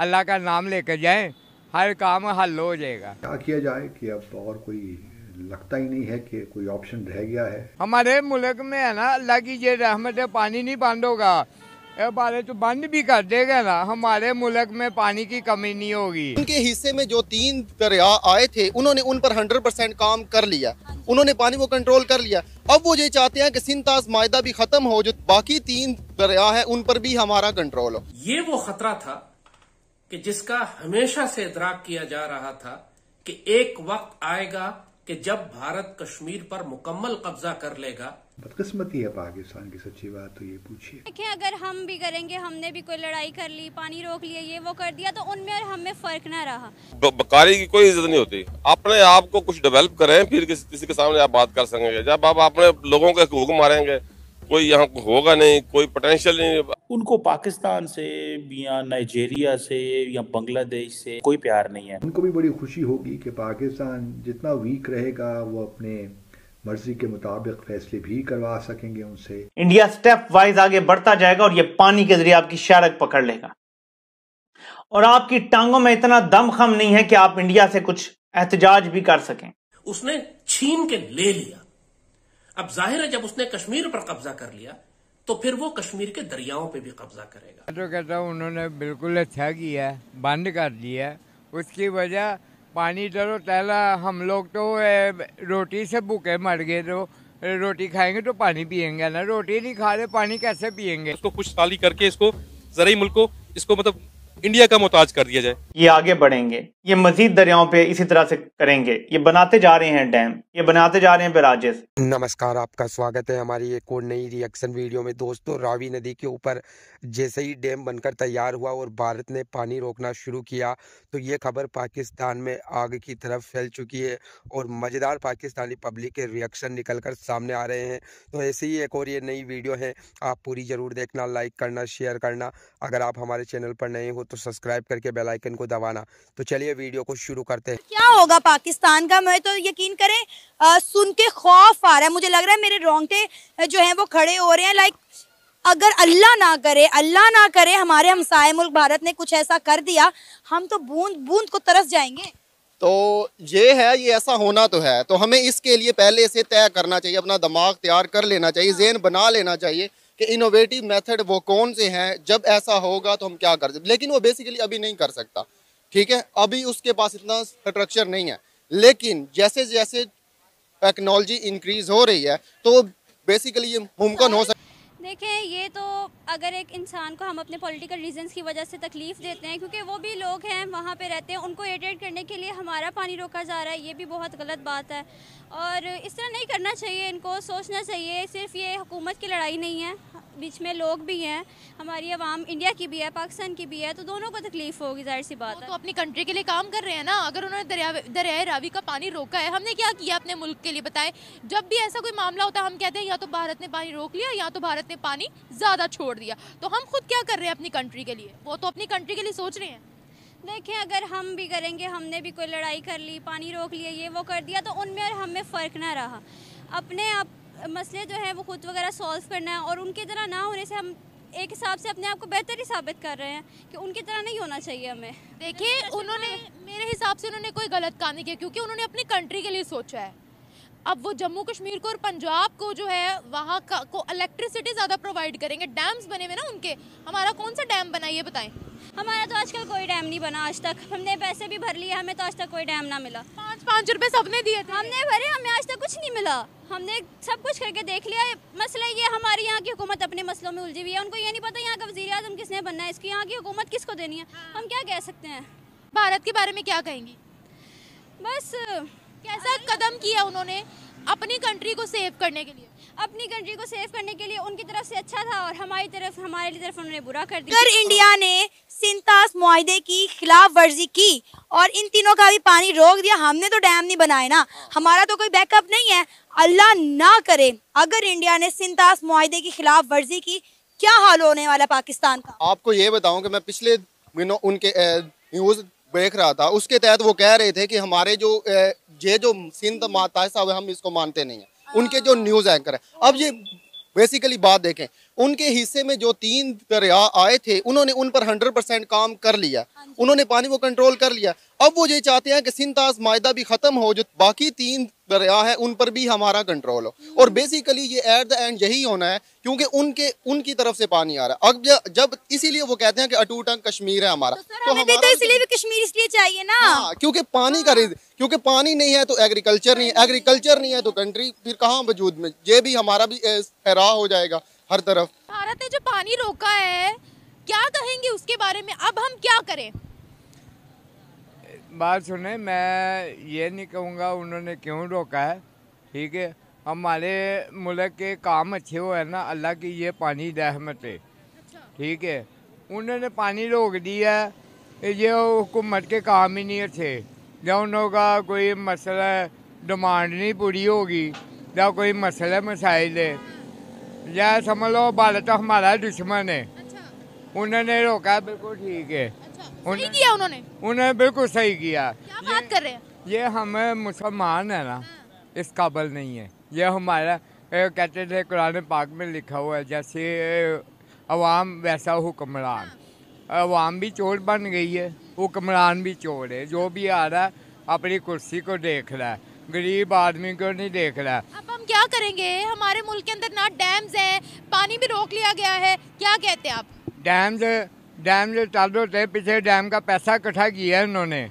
अल्लाह का नाम लेकर जाए हर काम हल हो जाएगा क्या किया जाए कि अब और कोई लगता ही नहीं है कि कोई ऑप्शन रह गया है हमारे मुल्क में है ना अल्लाह की ये रहमत है पानी नहीं बंद होगा बारे तो बंद भी कर देगा ना हमारे मुल्क में पानी की कमी नहीं होगी उनके हिस्से में जो तीन दरिया आए थे उन्होंने उन पर 100 परसेंट काम कर लिया उन्होंने पानी को कंट्रोल कर लिया अब वो ये चाहते हैं कि सिंताज मायदा भी खत्म हो जो बाकी तीन दरिया है उन पर भी हमारा कंट्रोल हो ये वो खतरा था कि जिसका हमेशा से इतराक किया जा रहा था कि एक वक्त आएगा कि जब भारत कश्मीर पर मुकम्मल कब्जा कर लेगा बदकिस्मती है पाकिस्तान की सच्ची बात तो ये पूछिए देखिए अगर हम भी करेंगे हमने भी कोई लड़ाई कर ली पानी रोक लिया ये वो कर दिया तो उनमें और हमें फर्क ना रहा बकारी की कोई इज्जत नहीं होती अपने आप को कुछ डेवलप करें फिर किसी के सामने आप बात कर सकेंगे जब आप अपने लोगों के हुक्म मारेंगे कोई यहाँ होगा नहीं कोई पोटेंशियल नहीं उनको पाकिस्तान से या नाइजेरिया से या बांग्लादेश से कोई प्यार नहीं है उनको भी बड़ी खुशी होगी कि पाकिस्तान जितना वीक रहेगा वो अपने मर्जी के मुताबिक फैसले भी करवा सकेंगे उनसे इंडिया स्टेप वाइज आगे बढ़ता जाएगा और ये पानी के जरिए आपकी शारक पकड़ लेगा और आपकी टांगों में इतना दम खम नहीं है कि आप इंडिया से कुछ एहतजाज भी कर सकें उसने छीन के ले लिया अब जाहिर है जब उसने कश्मीर पर कब्जा कर लिया तो फिर वो कश्मीर के दरियाओं पे भी कब्जा करेगा तो कहता हूँ उन्होंने बिल्कुल अच्छा किया बंद कर दिया उसकी वजह पानी डरो तैला हम लोग तो रोटी से भूखे मर गए तो रोटी खाएंगे तो पानी पियेंगे ना रोटी नहीं खा रहे पानी कैसे पियेंगे उसको कुछ ताली करके इसको जरा मुल्क को इसको मतलब इंडिया का मोहताज कर दिया जाए ये आगे बढ़ेंगे ये मजीद दरियाओं पे इसी तरह से करेंगे ये बनाते जा रहे हैं डैम ये बनाते जा रहे हैं बराजेस नमस्कार आपका स्वागत है हमारी एक और नई रिएक्शन वीडियो में दोस्तों रावी नदी के ऊपर जैसे ही डैम बनकर तैयार हुआ और भारत ने पानी रोकना शुरू किया तो ये खबर पाकिस्तान में आग की तरफ फैल चुकी है और मज़ेदार पाकिस्तानी पब्लिक के रिएक्शन निकल कर सामने आ रहे हैं तो ऐसे ही एक और ये नई वीडियो है आप पूरी ज़रूर देखना लाइक करना शेयर करना अगर आप हमारे चैनल पर नए हो तो सब्सक्राइब करके बेल आइकन को दबाना तो चलिए वीडियो को शुरू करते हैं क्या होगा पाकिस्तान का मैं तो यकीन करें आ, सुन के खौफ आ रहा है मुझे लग रहा है मेरे रोंगटे जो हैं वो खड़े हो रहे हैं लाइक अगर अल्लाह ना करे अल्लाह ना करे हमारे हमसाय मुल्क भारत ने कुछ ऐसा कर दिया हम तो बूंद बूंद को तरस जाएंगे तो ये है ये ऐसा होना तो है तो हमें इसके लिए पहले से तय करना चाहिए अपना दिमाग तैयार कर लेना चाहिए हाँ। जेन बना लेना चाहिए कि इनोवेटिव मेथड वो कौन से हैं जब ऐसा होगा तो हम क्या कर सकते लेकिन वो बेसिकली अभी नहीं कर सकता ठीक है अभी उसके पास इतना स्ट्रक्चर नहीं है लेकिन जैसे जैसे टेक्नोलॉजी इंक्रीज हो रही है तो बेसिकली ये मुमकिन हो सकता देखें ये तो अगर एक इंसान को हम अपने पॉलिटिकल रीजंस की वजह से तकलीफ़ देते हैं क्योंकि वो भी लोग हैं वहाँ पे रहते हैं उनको इरीटेट करने के लिए हमारा पानी रोका जा रहा है ये भी बहुत गलत बात है और इस तरह नहीं करना चाहिए इनको सोचना चाहिए सिर्फ ये हुकूमत की लड़ाई नहीं है बीच में लोग भी हैं हमारी आवाम इंडिया की भी है पाकिस्तान की भी है तो दोनों को तकलीफ़ होगी जाहिर सी बात है तो अपनी कंट्री के लिए काम कर रहे हैं ना अगर उन्होंने दरिया दरिया रावी का पानी रोका है हमने क्या किया अपने मुल्क के लिए बताए जब भी ऐसा कोई मामला होता है हम कहते हैं या तो भारत ने पानी रोक लिया या तो भारत ने पानी ज़्यादा छोड़ छोड़ दिया तो हम खुद क्या कर रहे हैं अपनी कंट्री के लिए वो तो अपनी कंट्री के लिए सोच रहे हैं देखें अगर हम भी करेंगे हमने भी कोई लड़ाई कर ली पानी रोक लिया ये वो कर दिया तो उनमें और हमें फ़र्क ना रहा अपने आप मसले जो है वो खुद वगैरह सॉल्व करना है और उनके तरह ना होने से हम एक हिसाब से अपने आप को बेहतर ही साबित कर रहे हैं कि उनकी तरह नहीं होना चाहिए हमें देखिए उन्होंने मेरे हिसाब से उन्होंने कोई गलत काम नहीं किया क्योंकि उन्होंने अपनी कंट्री के लिए सोचा है अब वो जम्मू कश्मीर को और पंजाब को जो है वहाँ का को इलेक्ट्रिसिटी ज़्यादा प्रोवाइड करेंगे डैम्स बने हुए ना उनके हमारा कौन सा डैम बना ये बताएं हमारा तो आजकल कोई डैम नहीं बना आज तक हमने पैसे भी भर लिए हमें तो आज तक कोई डैम ना मिला पाँच पाँच रुपये सबने दिए थे हमने भरे हमें आज तक कुछ नहीं मिला हमने सब कुछ करके देख लिया मसला ये हमारे यहाँ की हुकूमत अपने मसलों में उलझी हुई है उनको ये नहीं पता यहाँ का वजी अजम किसने बनना है इसकी यहाँ की हुकूमत किसको देनी है हाँ। हम क्या कह सकते हैं भारत के बारे में क्या कहेंगी बस कैसा कदम किया उन्होंने अपनी कंट्री को सेव करने के लिए अपनी कंट्री को सेव करने के लिए उनकी तरफ से अच्छा था और हमारी तरफ हमारे लिए तरफ उन्होंने बुरा कर दिया इंडिया ने सिंतास मुआदे की खिलाफ वर्जी की और इन तीनों का भी पानी रोक दिया हमने तो डैम नहीं बनाए ना हमारा तो कोई बैकअप नहीं है अल्लाह ना करे अगर इंडिया ने सिंतास मुआदे की खिलाफ वर्जी की क्या हाल होने वाला पाकिस्तान का आपको ये बताऊँ की मैं पिछले दिनों उनके न्यूज देख रहा था उसके तहत वो कह रहे थे की हमारे जो ये जो सिंध माता साहब हम इसको मानते नहीं है उनके जो न्यूज एंकर है अब ये बेसिकली बात देखें उनके हिस्से में जो तीन दरिया आए थे उन्होंने उन पर 100 परसेंट काम कर लिया हाँ उन्होंने पानी को कंट्रोल कर लिया अब वो ये चाहते हैं कि सिंताज माहा भी ख़त्म हो जो बाकी तीन रहा है उन पर भी हमारा कंट्रोल हो और बेसिकली ये एट द एंड यही होना है क्योंकि उनके उनकी तरफ से पानी आ रहा है अब जब इसीलिए वो कहते हैं कि अटूट कश्मीर है हमारा तो, तो इसलिए भी कश्मीर इसलिए चाहिए ना हाँ, क्योंकि पानी का क्योंकि पानी नहीं है तो एग्रीकल्चर नहीं है एग्रीकल्चर नहीं है तो कंट्री फिर कहाँ वजूद में ये भी हमारा भी हैरा हो जाएगा हर तरफ भारत ने जो पानी रोका है क्या कहेंगे उसके बारे में अब हम क्या करें बात सुने मैं ये नहीं कहूँगा उन्होंने क्यों रोका है ठीक है हमारे मुल्क के काम अच्छे हुए हैं ना अल्लाह की ये पानी रहमत है अच्छा। ठीक है उन्होंने पानी रोक दिया ये हुकूमत के काम ही नहीं अच्छे या उन्हों का कोई मसला डिमांड नहीं पूरी होगी या कोई मसला मसाइल है या समझ लो भारत हमारा दुश्मन है अच्छा। उन्होंने रोका बिल्कुल ठीक है अच्छा। सही किया उन्होंने उन्हें बिल्कुल सही किया क्या बात कर रहे हैं ये हमें मुसलमान है ना हाँ। इस काबल नहीं है ये हमारा कहते थे कुरान पाक में लिखा हुआ है जैसे अवाम वैसा हुक्मरान हाँ। अवाम भी चोर बन गई है हुक्मरान भी चोर है जो भी आ रहा है अपनी कुर्सी को देख रहा है गरीब आदमी को नहीं देख रहा है अब हम क्या करेंगे हमारे मुल्क के अंदर ना डैम्स है पानी भी रोक लिया गया है क्या कहते हैं आप डैम्स डैम जो चालू थे पिछले डैम का पैसा इकट्ठा किया है उन्होंने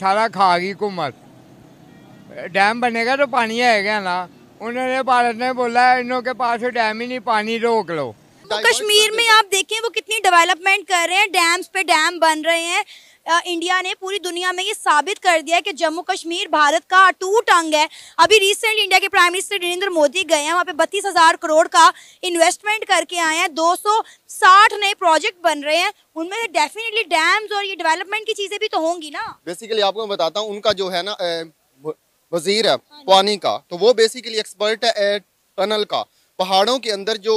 सारा खा गई हुकूमत डैम बनेगा तो पानी आएगा ना उन्होंने भारत ने बोला इनों के पास डैम ही नहीं पानी रोक लो तो कश्मीर में आप देखें वो कितनी डेवलपमेंट कर रहे हैं डैम्स पे डैम बन रहे हैं इंडिया ने पूरी दुनिया में ये साबित कर दिया है कि जम्मू कश्मीर भारत का अटूट अंग है अभी रिसेंट इंडिया के प्राइम मिनिस्टर नरेंद्र मोदी गए हैं वहाँ पे बत्तीस हज़ार करोड़ का इन्वेस्टमेंट करके आए हैं 260 नए प्रोजेक्ट बन रहे हैं उनमें डेफिनेटली डैम्स और ये डेवलपमेंट की चीज़ें भी तो होंगी ना बेसिकली आपको मैं बताता हूँ उनका जो है ना वजीर है हाँ पानी का तो वो बेसिकली एक्सपर्ट है टनल का पहाड़ों के अंदर जो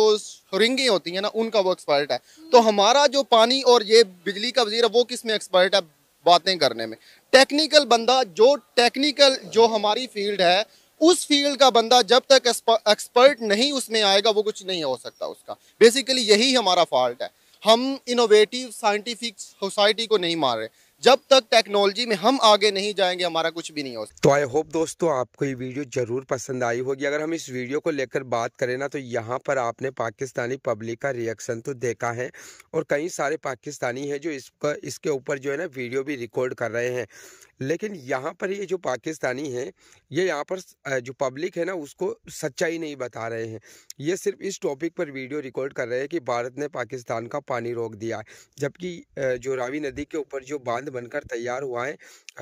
रिंगी होती हैं ना उनका वो एक्सपर्ट है तो हमारा जो पानी और ये बिजली का वजीर है वो किस में एक्सपर्ट है बातें करने में टेक्निकल बंदा जो टेक्निकल जो हमारी फील्ड है उस फील्ड का बंदा जब तक एक्सपर्ट नहीं उसमें आएगा वो कुछ नहीं हो सकता उसका बेसिकली यही हमारा फॉल्ट है हम इनोवेटिव साइंटिफिक सोसाइटी को नहीं मार रहे जब तक टेक्नोलॉजी में हम आगे नहीं जाएंगे हमारा कुछ भी नहीं हो तो आई होप दोस्तों आपको ये वीडियो जरूर पसंद आई होगी अगर हम इस वीडियो को लेकर बात करें ना तो यहाँ पर आपने पाकिस्तानी पब्लिक का रिएक्शन तो देखा है और कई सारे पाकिस्तानी हैं जो इसका इसके ऊपर जो है ना वीडियो भी रिकॉर्ड कर रहे हैं लेकिन यहाँ पर ये जो पाकिस्तानी हैं ये यहाँ पर जो पब्लिक है ना उसको सच्चाई नहीं बता रहे हैं ये सिर्फ इस टॉपिक पर वीडियो रिकॉर्ड कर रहे हैं कि भारत ने पाकिस्तान का पानी रोक दिया है जबकि जो रावी नदी के ऊपर जो बांध बनकर तैयार हुआ है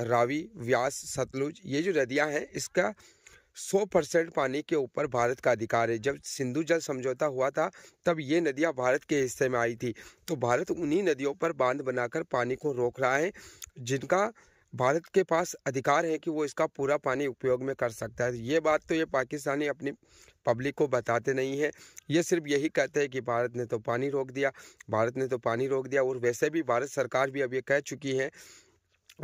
रावी व्यास सतलुज ये जो नदियाँ हैं इसका सौ परसेंट पानी के ऊपर भारत का अधिकार है जब सिंधु जल समझौता हुआ था तब ये नदियाँ भारत के हिस्से में आई थी तो भारत उन्हीं नदियों पर बांध बनाकर पानी को रोक रहा है जिनका भारत के पास अधिकार है कि वो इसका पूरा पानी उपयोग में कर सकता है ये बात तो ये पाकिस्तानी अपनी पब्लिक को बताते नहीं है ये सिर्फ यही कहते हैं कि भारत ने तो पानी रोक दिया भारत ने तो पानी रोक दिया और वैसे भी भारत सरकार भी अब ये कह चुकी है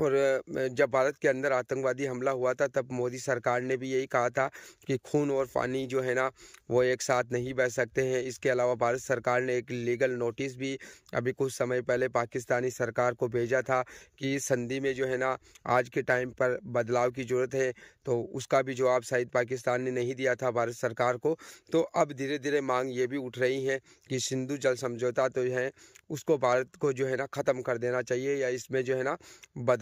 और जब भारत के अंदर आतंकवादी हमला हुआ था तब मोदी सरकार ने भी यही कहा था कि खून और पानी जो है ना वो एक साथ नहीं बह सकते हैं इसके अलावा भारत सरकार ने एक लीगल नोटिस भी अभी कुछ समय पहले पाकिस्तानी सरकार को भेजा था कि संधि में जो है ना आज के टाइम पर बदलाव की ज़रूरत है तो उसका भी जवाब शायद पाकिस्तान ने नहीं दिया था भारत सरकार को तो अब धीरे धीरे मांग ये भी उठ रही है कि सिंधु जल समझौता तो है उसको भारत को जो है ना ख़त्म कर देना चाहिए या इसमें जो है ना बदल